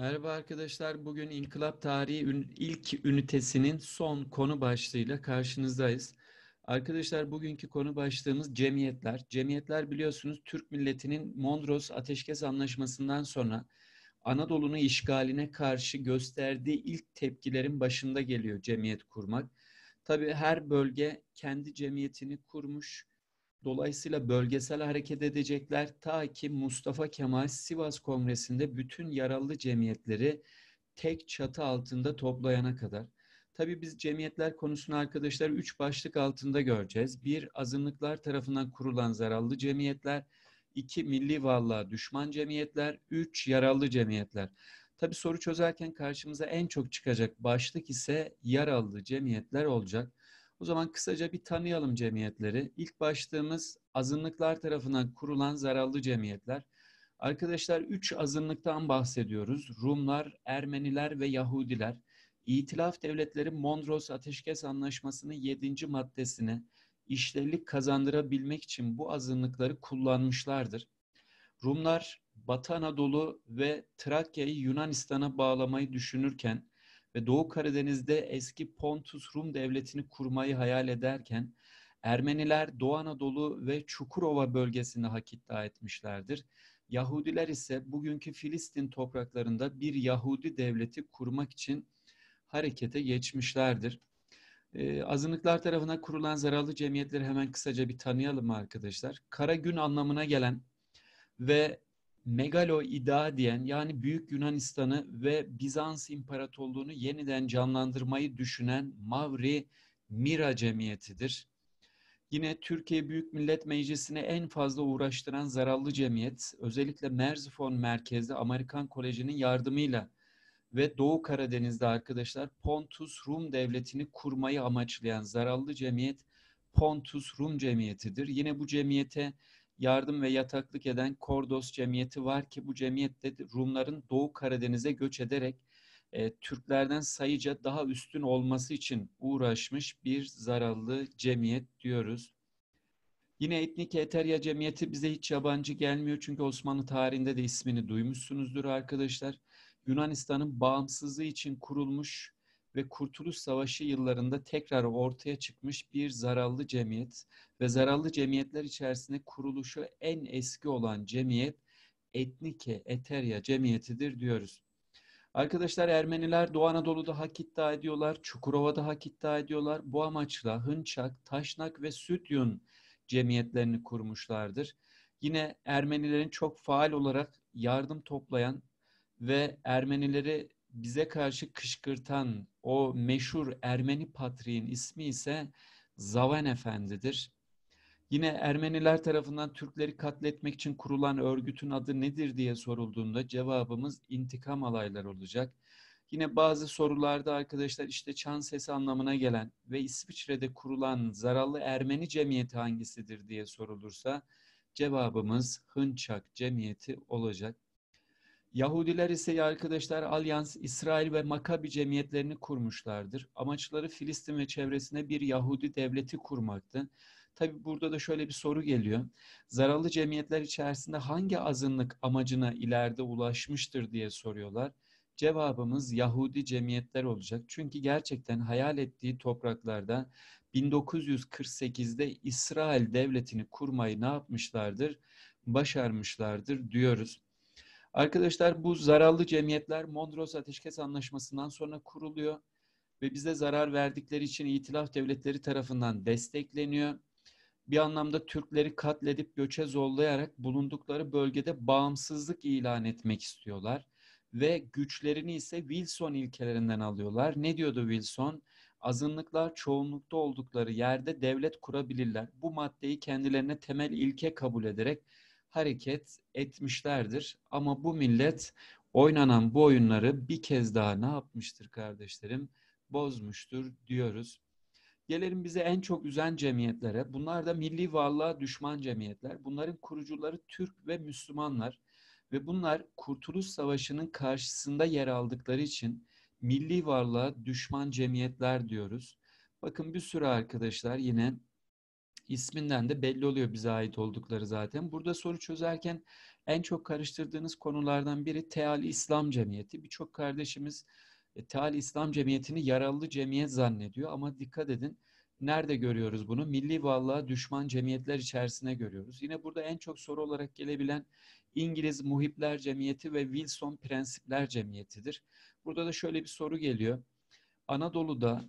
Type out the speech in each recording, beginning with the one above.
Merhaba arkadaşlar. Bugün İnkılap Tarihi ilk ünitesinin son konu başlığıyla karşınızdayız. Arkadaşlar bugünkü konu başlığımız cemiyetler. Cemiyetler biliyorsunuz Türk milletinin Mondros Ateşkes Anlaşması'ndan sonra Anadolu'nun işgaline karşı gösterdiği ilk tepkilerin başında geliyor cemiyet kurmak. Tabii her bölge kendi cemiyetini kurmuş Dolayısıyla bölgesel hareket edecekler ta ki Mustafa Kemal Sivas Kongresi'nde bütün yaralı cemiyetleri tek çatı altında toplayana kadar. Tabii biz cemiyetler konusunu arkadaşlar üç başlık altında göreceğiz. Bir, azınlıklar tarafından kurulan zararlı cemiyetler. iki milli varlığa düşman cemiyetler. Üç, yaralı cemiyetler. Tabii soru çözerken karşımıza en çok çıkacak başlık ise yaralı cemiyetler olacak. O zaman kısaca bir tanıyalım cemiyetleri. İlk başlığımız azınlıklar tarafından kurulan zararlı cemiyetler. Arkadaşlar üç azınlıktan bahsediyoruz. Rumlar, Ermeniler ve Yahudiler. İtilaf devletleri Mondros Ateşkes Anlaşması'nın 7. maddesini işlevlik kazandırabilmek için bu azınlıkları kullanmışlardır. Rumlar Batı Anadolu ve Trakya'yı Yunanistan'a bağlamayı düşünürken ve Doğu Karadeniz'de eski Pontus Rum Devleti'ni kurmayı hayal ederken Ermeniler Doğu Anadolu ve Çukurova bölgesinde hak iddia etmişlerdir. Yahudiler ise bugünkü Filistin topraklarında bir Yahudi devleti kurmak için harekete geçmişlerdir. E, azınlıklar tarafına kurulan zararlı cemiyetleri hemen kısaca bir tanıyalım arkadaşlar. Kara gün anlamına gelen ve megaloida diyen yani Büyük Yunanistan'ı ve Bizans İmparatorluğunu yeniden canlandırmayı düşünen Mavri Mira Cemiyeti'dir. Yine Türkiye Büyük Millet Meclisi'ne en fazla uğraştıran zararlı cemiyet, özellikle Merzifon merkezli Amerikan Koleji'nin yardımıyla ve Doğu Karadeniz'de arkadaşlar Pontus Rum Devleti'ni kurmayı amaçlayan zararlı cemiyet Pontus Rum Cemiyeti'dir. Yine bu cemiyete yardım ve yataklık eden Kordos Cemiyeti var ki bu cemiyette Rumların Doğu Karadeniz'e göç ederek e, Türklerden sayıca daha üstün olması için uğraşmış bir zararlı cemiyet diyoruz. Yine etnik Eterya Cemiyeti bize hiç yabancı gelmiyor çünkü Osmanlı tarihinde de ismini duymuşsunuzdur arkadaşlar. Yunanistan'ın bağımsızlığı için kurulmuş ve Kurtuluş Savaşı yıllarında tekrar ortaya çıkmış bir zararlı cemiyet ve zararlı cemiyetler içerisinde kuruluşu en eski olan cemiyet Etnike Eterya cemiyetidir diyoruz. Arkadaşlar Ermeniler Doğu Anadolu'da hak iddia ediyorlar, Çukurova'da hak iddia ediyorlar. Bu amaçla Hınçak, Taşnak ve Sütyun cemiyetlerini kurmuşlardır. Yine Ermenilerin çok faal olarak yardım toplayan ve Ermenileri bize karşı kışkırtan o meşhur Ermeni patriğin ismi ise Zaven Efendi'dir. Yine Ermeniler tarafından Türkleri katletmek için kurulan örgütün adı nedir diye sorulduğunda cevabımız intikam alayları olacak. Yine bazı sorularda arkadaşlar işte çan sesi anlamına gelen ve İsviçre'de kurulan zararlı Ermeni cemiyeti hangisidir diye sorulursa cevabımız Hınçak cemiyeti olacak. Yahudiler ise arkadaşlar Alyans, İsrail ve Makabi cemiyetlerini kurmuşlardır. Amaçları Filistin ve çevresine bir Yahudi devleti kurmaktı. Tabi burada da şöyle bir soru geliyor. Zararlı cemiyetler içerisinde hangi azınlık amacına ileride ulaşmıştır diye soruyorlar. Cevabımız Yahudi cemiyetler olacak. Çünkü gerçekten hayal ettiği topraklarda 1948'de İsrail devletini kurmayı ne yapmışlardır? Başarmışlardır diyoruz. Arkadaşlar bu zararlı cemiyetler Mondros Ateşkes Anlaşması'ndan sonra kuruluyor ve bize zarar verdikleri için itilaf devletleri tarafından destekleniyor. Bir anlamda Türkleri katledip göçe zorlayarak bulundukları bölgede bağımsızlık ilan etmek istiyorlar ve güçlerini ise Wilson ilkelerinden alıyorlar. Ne diyordu Wilson? Azınlıklar çoğunlukta oldukları yerde devlet kurabilirler. Bu maddeyi kendilerine temel ilke kabul ederek hareket etmişlerdir. Ama bu millet oynanan bu oyunları bir kez daha ne yapmıştır kardeşlerim? Bozmuştur diyoruz. Gelelim bize en çok üzen cemiyetlere. Bunlar da milli varlığa düşman cemiyetler. Bunların kurucuları Türk ve Müslümanlar. Ve bunlar Kurtuluş Savaşı'nın karşısında yer aldıkları için milli varlığa düşman cemiyetler diyoruz. Bakın bir sürü arkadaşlar yine isminden de belli oluyor bize ait oldukları zaten. Burada soru çözerken en çok karıştırdığınız konulardan biri Teal İslam Cemiyeti. Birçok kardeşimiz e, Teal İslam Cemiyeti'ni yaralı cemiyet zannediyor ama dikkat edin nerede görüyoruz bunu? Milli vallaha düşman cemiyetler içerisine görüyoruz. Yine burada en çok soru olarak gelebilen İngiliz Muhipler Cemiyeti ve Wilson Prensipler Cemiyeti'dir. Burada da şöyle bir soru geliyor. Anadolu'da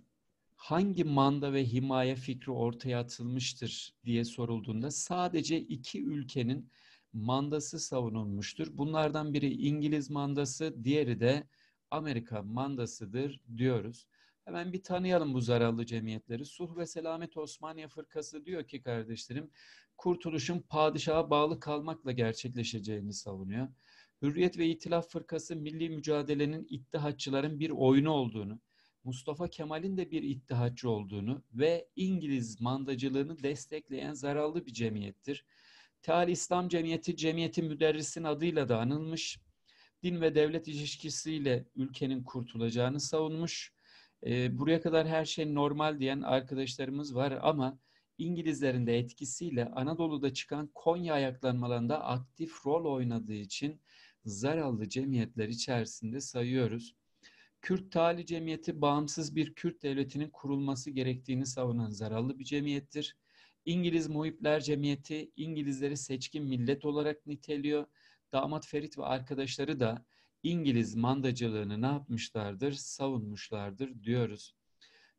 hangi manda ve himaye fikri ortaya atılmıştır diye sorulduğunda sadece iki ülkenin mandası savunulmuştur. Bunlardan biri İngiliz mandası, diğeri de Amerika mandasıdır diyoruz. Hemen bir tanıyalım bu zararlı cemiyetleri. Suh ve Selamet Osmaniye Fırkası diyor ki kardeşlerim, kurtuluşun padişaha bağlı kalmakla gerçekleşeceğini savunuyor. Hürriyet ve İtilaf Fırkası milli mücadelenin iddihatçıların bir oyunu olduğunu, Mustafa Kemal'in de bir ittihatçı olduğunu ve İngiliz mandacılığını destekleyen zararlı bir cemiyettir. Teal İslam Cemiyeti, Cemiyeti Müderris'in adıyla da anılmış. Din ve devlet ilişkisiyle ülkenin kurtulacağını savunmuş. E, buraya kadar her şey normal diyen arkadaşlarımız var ama İngilizlerin de etkisiyle Anadolu'da çıkan Konya ayaklanmalarında aktif rol oynadığı için zararlı cemiyetler içerisinde sayıyoruz. Kürt Tali Cemiyeti bağımsız bir Kürt devletinin kurulması gerektiğini savunan zararlı bir cemiyettir. İngiliz Muhipler Cemiyeti İngilizleri seçkin millet olarak niteliyor. Damat Ferit ve arkadaşları da İngiliz mandacılığını ne yapmışlardır? Savunmuşlardır diyoruz.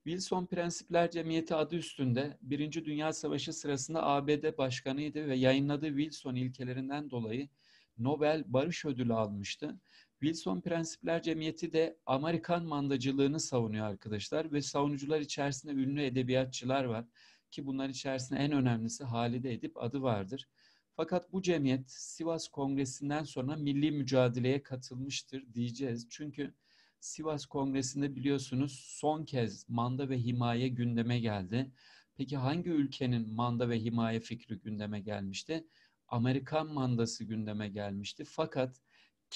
Wilson Prensipler Cemiyeti adı üstünde Birinci Dünya Savaşı sırasında ABD başkanıydı ve yayınladığı Wilson ilkelerinden dolayı Nobel Barış Ödülü almıştı. Wilson Prensipler Cemiyeti de Amerikan mandacılığını savunuyor arkadaşlar ve savunucular içerisinde ünlü edebiyatçılar var ki bunların içerisinde en önemlisi Halide Edip adı vardır. Fakat bu cemiyet Sivas Kongresi'nden sonra milli mücadeleye katılmıştır diyeceğiz. Çünkü Sivas Kongresi'nde biliyorsunuz son kez manda ve himaye gündeme geldi. Peki hangi ülkenin manda ve himaye fikri gündeme gelmişti? Amerikan mandası gündeme gelmişti. Fakat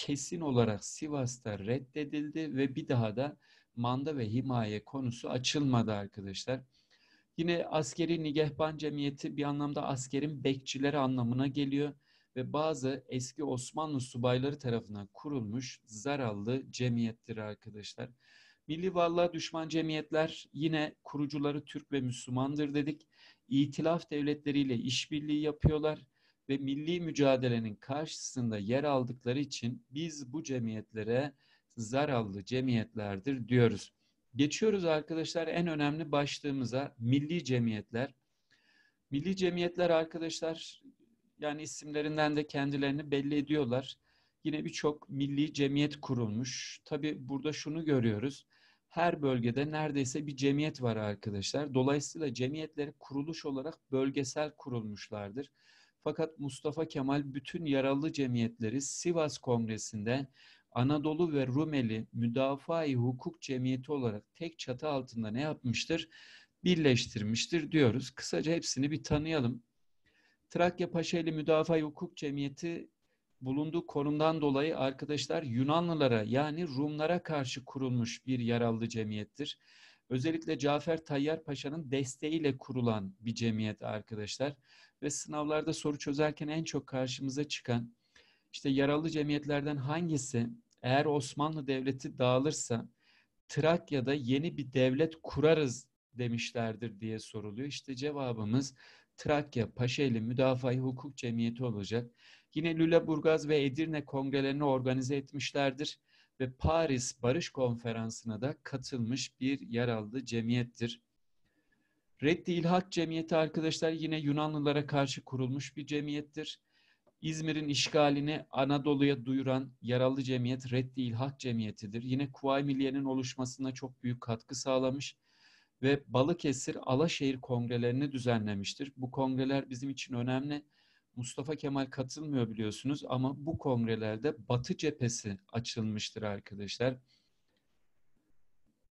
kesin olarak Sivas'ta reddedildi ve bir daha da manda ve himaye konusu açılmadı arkadaşlar. Yine askeri nigehban cemiyeti bir anlamda askerin bekçileri anlamına geliyor ve bazı eski Osmanlı subayları tarafından kurulmuş zararlı cemiyettir arkadaşlar. Milli varlığa düşman cemiyetler yine kurucuları Türk ve Müslümandır dedik. İtilaf devletleriyle işbirliği yapıyorlar ve milli mücadelenin karşısında yer aldıkları için biz bu cemiyetlere zararlı cemiyetlerdir diyoruz. Geçiyoruz arkadaşlar en önemli başlığımıza milli cemiyetler. Milli cemiyetler arkadaşlar yani isimlerinden de kendilerini belli ediyorlar. Yine birçok milli cemiyet kurulmuş. Tabi burada şunu görüyoruz. Her bölgede neredeyse bir cemiyet var arkadaşlar. Dolayısıyla cemiyetleri kuruluş olarak bölgesel kurulmuşlardır. Fakat Mustafa Kemal bütün yaralı cemiyetleri Sivas Kongresi'nde Anadolu ve Rumeli Müdafaa-i Hukuk Cemiyeti olarak tek çatı altında ne yapmıştır? Birleştirmiştir diyoruz. Kısaca hepsini bir tanıyalım. Trakya Paşaeli Müdafaa-i Hukuk Cemiyeti bulunduğu konumdan dolayı arkadaşlar Yunanlılara yani Rumlara karşı kurulmuş bir yaralı cemiyettir. Özellikle Cafer Tayyar Paşa'nın desteğiyle kurulan bir cemiyet arkadaşlar. Ve sınavlarda soru çözerken en çok karşımıza çıkan işte yaralı cemiyetlerden hangisi eğer Osmanlı Devleti dağılırsa Trakya'da yeni bir devlet kurarız demişlerdir diye soruluyor. İşte cevabımız Trakya Paşaeli Müdafaa-i Hukuk Cemiyeti olacak. Yine Lüleburgaz ve Edirne kongrelerini organize etmişlerdir ve Paris Barış Konferansı'na da katılmış bir yeraltı cemiyettir. Reddi İlhak Cemiyeti arkadaşlar yine Yunanlılara karşı kurulmuş bir cemiyettir. İzmir'in işgalini Anadolu'ya duyuran yaralı cemiyet Reddi İlhak Cemiyeti'dir. Yine Kuvayi Milliye'nin oluşmasına çok büyük katkı sağlamış ve Balıkesir Alaşehir kongrelerini düzenlemiştir. Bu kongreler bizim için önemli. Mustafa Kemal katılmıyor biliyorsunuz ama bu kongrelerde Batı cephesi açılmıştır arkadaşlar.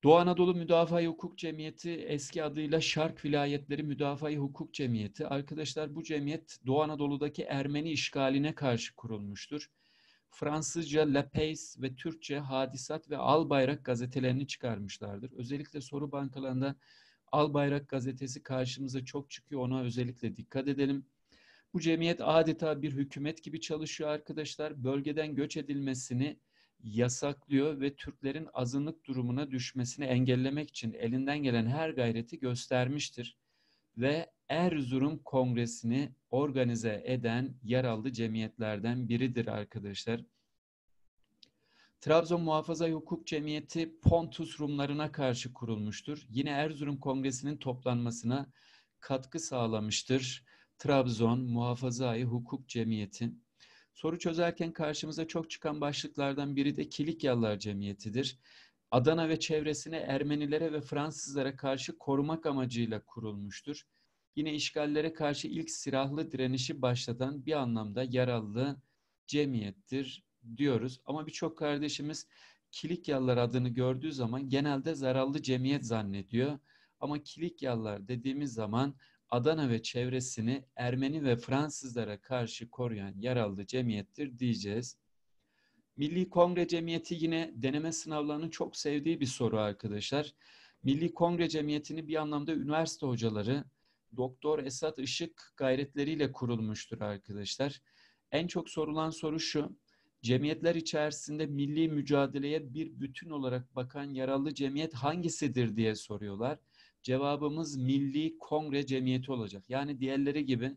Doğu Anadolu Müdafaa Hukuk Cemiyeti eski adıyla Şark Vilayetleri Müdafaa Hukuk Cemiyeti. Arkadaşlar bu cemiyet Doğu Anadolu'daki Ermeni işgaline karşı kurulmuştur. Fransızca La Pace ve Türkçe Hadisat ve Al Bayrak gazetelerini çıkarmışlardır. Özellikle soru bankalarında Al Bayrak gazetesi karşımıza çok çıkıyor. Ona özellikle dikkat edelim. Bu cemiyet adeta bir hükümet gibi çalışıyor arkadaşlar. Bölgeden göç edilmesini yasaklıyor ve Türklerin azınlık durumuna düşmesini engellemek için elinden gelen her gayreti göstermiştir. Ve Erzurum Kongresi'ni organize eden yeraltı cemiyetlerden biridir arkadaşlar. Trabzon Muhafaza Hukuk Cemiyeti Pontus Rumlarına karşı kurulmuştur. Yine Erzurum Kongresi'nin toplanmasına katkı sağlamıştır. Trabzon, Muhafazai Hukuk Cemiyeti. Soru çözerken karşımıza çok çıkan başlıklardan biri de Kilikyalılar Cemiyeti'dir. Adana ve çevresine Ermenilere ve Fransızlara karşı korumak amacıyla kurulmuştur. Yine işgallere karşı ilk silahlı direnişi başlatan bir anlamda yaralı cemiyettir diyoruz. Ama birçok kardeşimiz Kilikyalılar adını gördüğü zaman genelde zararlı cemiyet zannediyor. Ama Kilikyalılar dediğimiz zaman Adana ve çevresini Ermeni ve Fransızlara karşı koruyan yaralı cemiyettir diyeceğiz. Milli Kongre Cemiyeti yine deneme sınavlarını çok sevdiği bir soru arkadaşlar. Milli Kongre Cemiyeti'ni bir anlamda üniversite hocaları Doktor Esat Işık gayretleriyle kurulmuştur arkadaşlar. En çok sorulan soru şu. Cemiyetler içerisinde milli mücadeleye bir bütün olarak bakan yaralı cemiyet hangisidir diye soruyorlar. Cevabımız Milli Kongre Cemiyeti olacak. Yani diğerleri gibi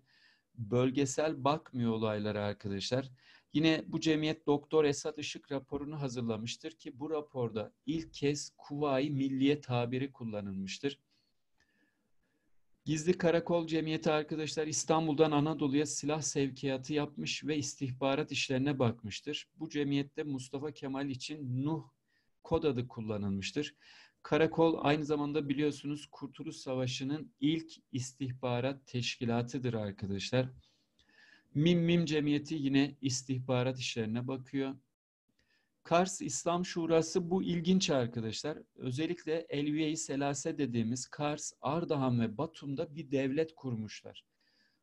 bölgesel bakmıyor olaylara arkadaşlar. Yine bu cemiyet Doktor Esat Işık raporunu hazırlamıştır ki bu raporda ilk kez Kuvayi Milliye tabiri kullanılmıştır. Gizli Karakol Cemiyeti arkadaşlar İstanbul'dan Anadolu'ya silah sevkiyatı yapmış ve istihbarat işlerine bakmıştır. Bu cemiyette Mustafa Kemal için Nuh kod adı kullanılmıştır. Karakol aynı zamanda biliyorsunuz Kurtuluş Savaşı'nın ilk istihbarat teşkilatıdır arkadaşlar. Mim Mim Cemiyeti yine istihbarat işlerine bakıyor. Kars İslam Şurası bu ilginç arkadaşlar. Özellikle Elviye-i Selase dediğimiz Kars, Ardahan ve Batum'da bir devlet kurmuşlar.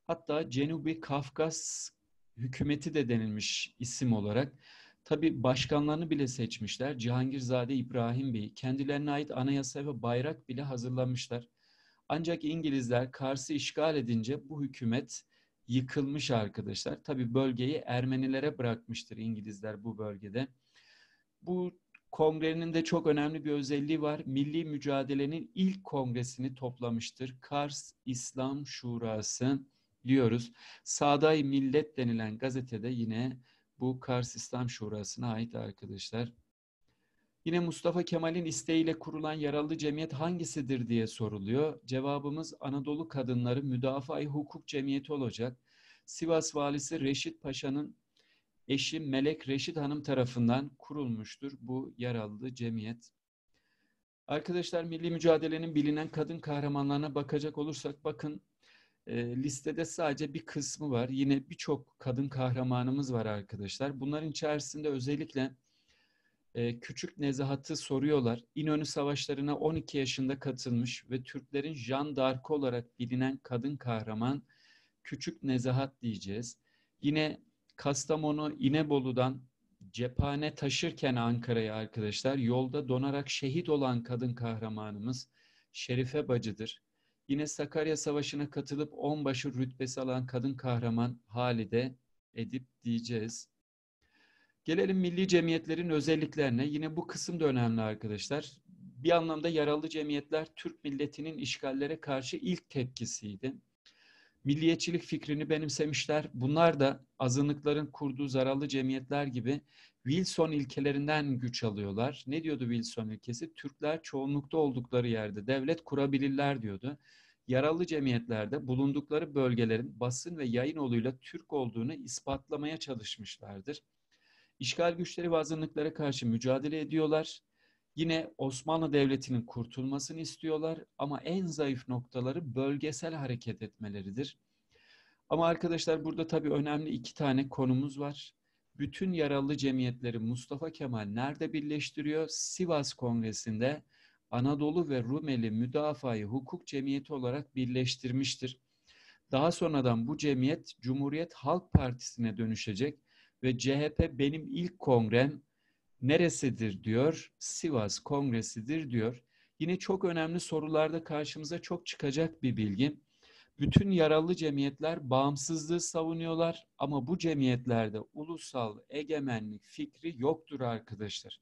Hatta Cenubi Kafkas hükümeti de denilmiş isim olarak. Tabi başkanlarını bile seçmişler. Cihangirzade İbrahim Bey. Kendilerine ait anayasa ve bayrak bile hazırlamışlar. Ancak İngilizler Kars'ı işgal edince bu hükümet yıkılmış arkadaşlar. Tabi bölgeyi Ermenilere bırakmıştır İngilizler bu bölgede. Bu kongrenin de çok önemli bir özelliği var. Milli mücadelenin ilk kongresini toplamıştır. Kars İslam Şurası diyoruz. Saday Millet denilen gazetede yine bu Kars İslam Şurası'na ait arkadaşlar. Yine Mustafa Kemal'in isteğiyle kurulan yaralı cemiyet hangisidir diye soruluyor. Cevabımız Anadolu Kadınları Müdafaa-i Hukuk Cemiyeti olacak. Sivas Valisi Reşit Paşa'nın eşi Melek Reşit Hanım tarafından kurulmuştur bu yaralı cemiyet. Arkadaşlar milli mücadelenin bilinen kadın kahramanlarına bakacak olursak bakın e, listede sadece bir kısmı var. Yine birçok kadın kahramanımız var arkadaşlar. Bunların içerisinde özellikle e, küçük nezahatı soruyorlar. İnönü savaşlarına 12 yaşında katılmış ve Türklerin Jean d'Arc olarak bilinen kadın kahraman küçük nezahat diyeceğiz. Yine Kastamonu İnebolu'dan cephane taşırken Ankara'ya arkadaşlar yolda donarak şehit olan kadın kahramanımız Şerife Bacı'dır. Yine Sakarya Savaşı'na katılıp onbaşı rütbesi alan kadın kahraman Halide Edip diyeceğiz. Gelelim milli cemiyetlerin özelliklerine. Yine bu kısım da önemli arkadaşlar. Bir anlamda yaralı cemiyetler Türk milletinin işgallere karşı ilk tepkisiydi. Milliyetçilik fikrini benimsemişler. Bunlar da azınlıkların kurduğu zararlı cemiyetler gibi Wilson ilkelerinden güç alıyorlar. Ne diyordu Wilson ilkesi? Türkler çoğunlukta oldukları yerde devlet kurabilirler diyordu. Yaralı cemiyetlerde bulundukları bölgelerin basın ve yayın oluyla Türk olduğunu ispatlamaya çalışmışlardır. İşgal güçleri ve azınlıklara karşı mücadele ediyorlar. Yine Osmanlı Devleti'nin kurtulmasını istiyorlar ama en zayıf noktaları bölgesel hareket etmeleridir. Ama arkadaşlar burada tabii önemli iki tane konumuz var bütün yaralı cemiyetleri Mustafa Kemal nerede birleştiriyor? Sivas Kongresi'nde Anadolu ve Rumeli Müdafaa-i Hukuk Cemiyeti olarak birleştirmiştir. Daha sonradan bu cemiyet Cumhuriyet Halk Partisi'ne dönüşecek ve CHP benim ilk kongrem neresidir diyor, Sivas Kongresi'dir diyor. Yine çok önemli sorularda karşımıza çok çıkacak bir bilgi. Bütün yaralı cemiyetler bağımsızlığı savunuyorlar ama bu cemiyetlerde ulusal egemenlik fikri yoktur arkadaşlar.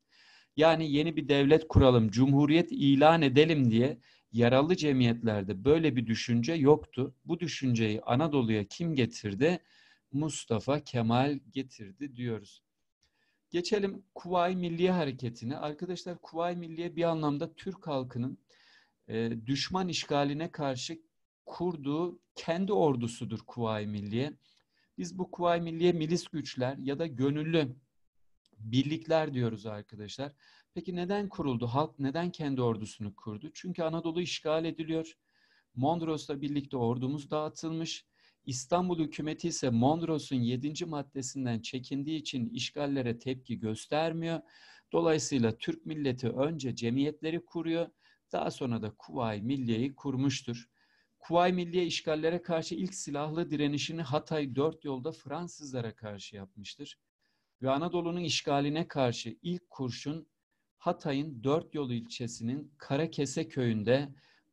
Yani yeni bir devlet kuralım, cumhuriyet ilan edelim diye yaralı cemiyetlerde böyle bir düşünce yoktu. Bu düşünceyi Anadolu'ya kim getirdi? Mustafa Kemal getirdi diyoruz. Geçelim Kuvayi Milliye Hareketi'ne. Arkadaşlar Kuvayi Milliye bir anlamda Türk halkının e, düşman işgaline karşı kurduğu kendi ordusudur Kuvayi Milliye. Biz bu Kuvayi Milliye milis güçler ya da gönüllü birlikler diyoruz arkadaşlar. Peki neden kuruldu? Halk neden kendi ordusunu kurdu? Çünkü Anadolu işgal ediliyor. Mondros'la birlikte ordumuz dağıtılmış. İstanbul hükümeti ise Mondros'un 7. maddesinden çekindiği için işgallere tepki göstermiyor. Dolayısıyla Türk milleti önce cemiyetleri kuruyor, daha sonra da Kuvayi Milliye'yi kurmuştur. Kuvay Milliye işgallere karşı ilk silahlı direnişini Hatay dört yolda Fransızlara karşı yapmıştır. Ve Anadolu'nun işgaline karşı ilk kurşun Hatay'ın dört yol ilçesinin Karakese köyünde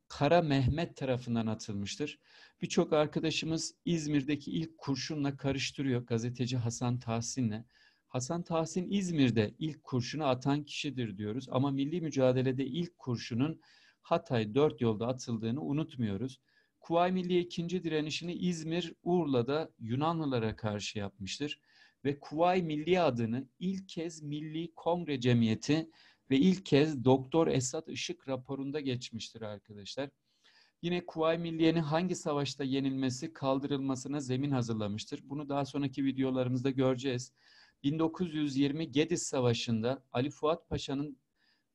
Kara Mehmet tarafından atılmıştır. Birçok arkadaşımız İzmir'deki ilk kurşunla karıştırıyor gazeteci Hasan Tahsin'le. Hasan Tahsin İzmir'de ilk kurşunu atan kişidir diyoruz ama milli mücadelede ilk kurşunun Hatay dört yolda atıldığını unutmuyoruz. Kuvayi Milliye ikinci direnişini İzmir, Urla'da Yunanlılara karşı yapmıştır ve Kuvayi Milli adını ilk kez Milli Kongre Cemiyeti ve ilk kez Doktor Esat Işık raporunda geçmiştir arkadaşlar. Yine Kuvayi Milliye'nin hangi savaşta yenilmesi kaldırılmasına zemin hazırlamıştır. Bunu daha sonraki videolarımızda göreceğiz. 1920 Gediz Savaşı'nda Ali Fuat Paşa'nın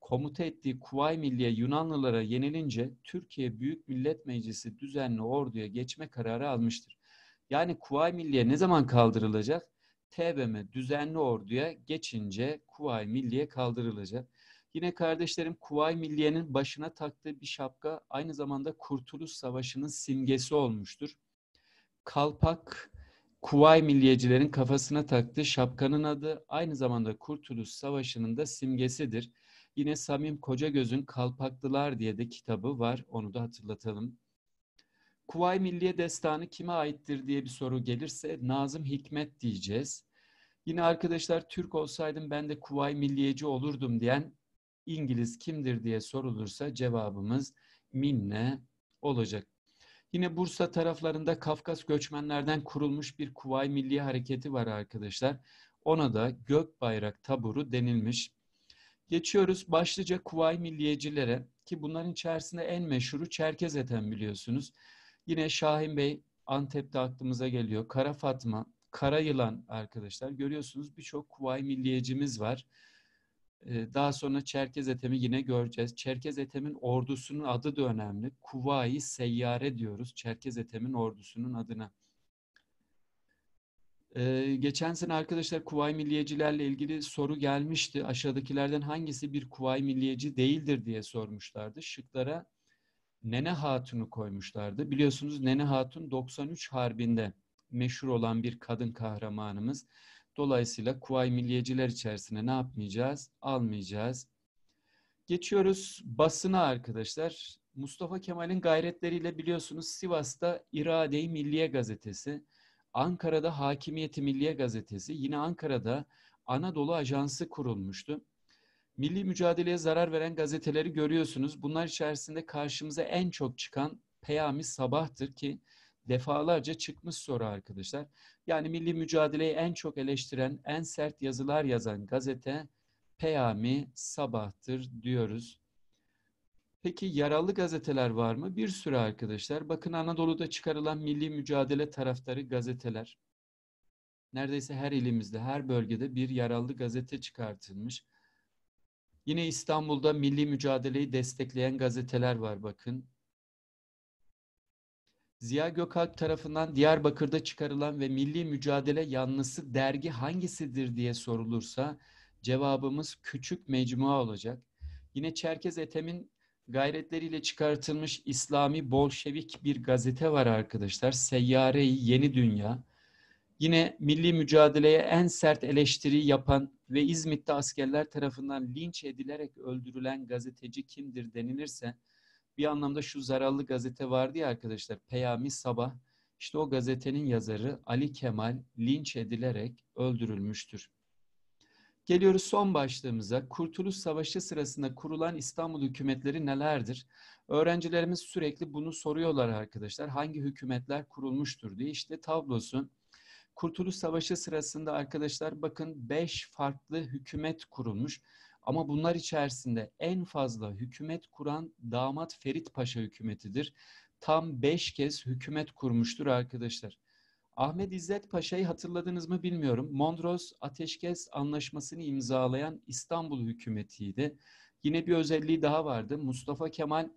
komuta ettiği Kuvay Milliye Yunanlılara yenilince Türkiye Büyük Millet Meclisi düzenli orduya geçme kararı almıştır. Yani Kuvay Milliye ne zaman kaldırılacak? TBM düzenli orduya geçince Kuvay Milliye kaldırılacak. Yine kardeşlerim Kuvay Milliye'nin başına taktığı bir şapka aynı zamanda Kurtuluş Savaşı'nın simgesi olmuştur. Kalpak Kuvay Milliyecilerin kafasına taktığı şapkanın adı aynı zamanda Kurtuluş Savaşı'nın da simgesidir. Yine Samim Kocagöz'ün Kalpaklılar diye de kitabı var. Onu da hatırlatalım. Kuvay Milliye Destanı kime aittir diye bir soru gelirse Nazım Hikmet diyeceğiz. Yine arkadaşlar Türk olsaydım ben de Kuvay Milliyeci olurdum diyen İngiliz kimdir diye sorulursa cevabımız Minne olacak. Yine Bursa taraflarında Kafkas göçmenlerden kurulmuş bir Kuvay Milliye Hareketi var arkadaşlar. Ona da Gök Bayrak Taburu denilmiş. Geçiyoruz başlıca Kuvay Milliyecilere ki bunların içerisinde en meşhuru Çerkez Eten biliyorsunuz. Yine Şahin Bey Antep'te aklımıza geliyor. Kara Fatma, Kara Yılan arkadaşlar. Görüyorsunuz birçok Kuvay Milliyecimiz var. Ee, daha sonra Çerkez Etem'i yine göreceğiz. Çerkez Etem'in ordusunun adı da önemli. Kuvayi Seyyare diyoruz Çerkez Etem'in ordusunun adına. Ee, geçen sene arkadaşlar Kuvayi Milliyecilerle ilgili soru gelmişti. Aşağıdakilerden hangisi bir Kuvayi Milliyeci değildir diye sormuşlardı. Şıklara Nene Hatun'u koymuşlardı. Biliyorsunuz Nene Hatun 93 Harbi'nde meşhur olan bir kadın kahramanımız. Dolayısıyla Kuvayi Milliyeciler içerisine ne yapmayacağız? Almayacağız. Geçiyoruz basına arkadaşlar. Mustafa Kemal'in gayretleriyle biliyorsunuz Sivas'ta İrade-i Milliye gazetesi Ankara'da Hakimiyeti Milliye Gazetesi, yine Ankara'da Anadolu Ajansı kurulmuştu. Milli mücadeleye zarar veren gazeteleri görüyorsunuz. Bunlar içerisinde karşımıza en çok çıkan Peyami Sabah'tır ki defalarca çıkmış soru arkadaşlar. Yani milli mücadeleyi en çok eleştiren, en sert yazılar yazan gazete Peyami Sabah'tır diyoruz. Peki yaralı gazeteler var mı? Bir sürü arkadaşlar. Bakın Anadolu'da çıkarılan milli mücadele taraftarı gazeteler. Neredeyse her ilimizde, her bölgede bir yaralı gazete çıkartılmış. Yine İstanbul'da milli mücadeleyi destekleyen gazeteler var bakın. Ziya Gökalp tarafından Diyarbakır'da çıkarılan ve milli mücadele yanlısı dergi hangisidir diye sorulursa cevabımız küçük mecmua olacak. Yine Çerkez Etem'in gayretleriyle çıkartılmış İslami Bolşevik bir gazete var arkadaşlar. Seyyare-i Yeni Dünya. Yine milli mücadeleye en sert eleştiri yapan ve İzmit'te askerler tarafından linç edilerek öldürülen gazeteci kimdir denilirse bir anlamda şu zararlı gazete vardı ya arkadaşlar Peyami Sabah işte o gazetenin yazarı Ali Kemal linç edilerek öldürülmüştür. Geliyoruz son başlığımıza. Kurtuluş Savaşı sırasında kurulan İstanbul hükümetleri nelerdir? Öğrencilerimiz sürekli bunu soruyorlar arkadaşlar. Hangi hükümetler kurulmuştur diye. İşte tablosu. Kurtuluş Savaşı sırasında arkadaşlar bakın 5 farklı hükümet kurulmuş. Ama bunlar içerisinde en fazla hükümet kuran damat Ferit Paşa hükümetidir. Tam 5 kez hükümet kurmuştur arkadaşlar. Ahmet İzzet Paşa'yı hatırladınız mı bilmiyorum. Mondros Ateşkes Anlaşması'nı imzalayan İstanbul hükümetiydi. Yine bir özelliği daha vardı. Mustafa Kemal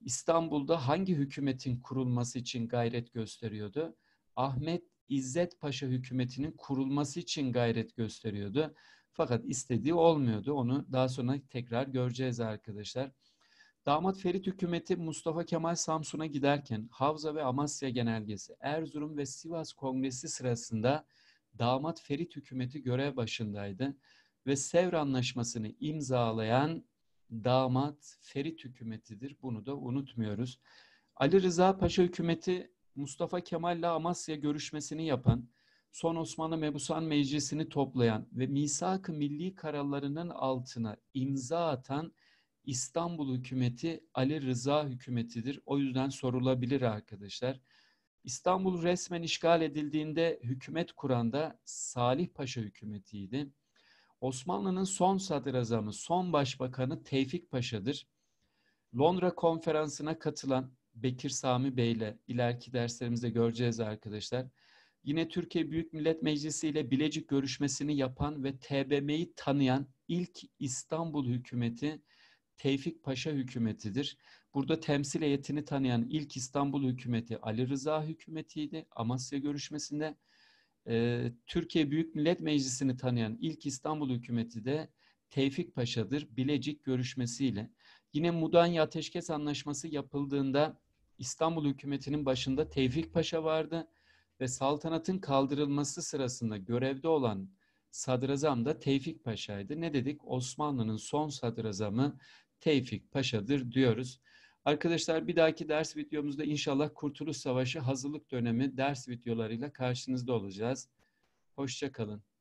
İstanbul'da hangi hükümetin kurulması için gayret gösteriyordu? Ahmet İzzet Paşa hükümetinin kurulması için gayret gösteriyordu. Fakat istediği olmuyordu. Onu daha sonra tekrar göreceğiz arkadaşlar. Damat Ferit hükümeti Mustafa Kemal Samsun'a giderken Havza ve Amasya Genelgesi, Erzurum ve Sivas Kongresi sırasında Damat Ferit hükümeti görev başındaydı ve Sevr Anlaşması'nı imzalayan Damat Ferit hükümetidir. Bunu da unutmuyoruz. Ali Rıza Paşa hükümeti Mustafa Kemal ile Amasya görüşmesini yapan, Son Osmanlı Mebusan Meclisi'ni toplayan ve misak-ı milli kararlarının altına imza atan İstanbul hükümeti Ali Rıza hükümetidir. O yüzden sorulabilir arkadaşlar. İstanbul resmen işgal edildiğinde hükümet kuran da Salih Paşa hükümetiydi. Osmanlı'nın son sadrazamı, son başbakanı Tevfik Paşa'dır. Londra konferansına katılan Bekir Sami Bey ile ileriki derslerimizde göreceğiz arkadaşlar. Yine Türkiye Büyük Millet Meclisi ile Bilecik görüşmesini yapan ve TBM'yi tanıyan ilk İstanbul hükümeti Tevfik Paşa hükümetidir. Burada temsil heyetini tanıyan ilk İstanbul hükümeti Ali Rıza hükümetiydi Amasya görüşmesinde. E, Türkiye Büyük Millet Meclisi'ni tanıyan ilk İstanbul hükümeti de Tevfik Paşa'dır Bilecik görüşmesiyle. Yine Mudanya Ateşkes Anlaşması yapıldığında İstanbul hükümetinin başında Tevfik Paşa vardı ve saltanatın kaldırılması sırasında görevde olan sadrazam da Tevfik Paşa'ydı. Ne dedik? Osmanlı'nın son sadrazamı Tevfik Paşa'dır diyoruz. Arkadaşlar bir dahaki ders videomuzda inşallah Kurtuluş Savaşı hazırlık dönemi ders videolarıyla karşınızda olacağız. Hoşçakalın.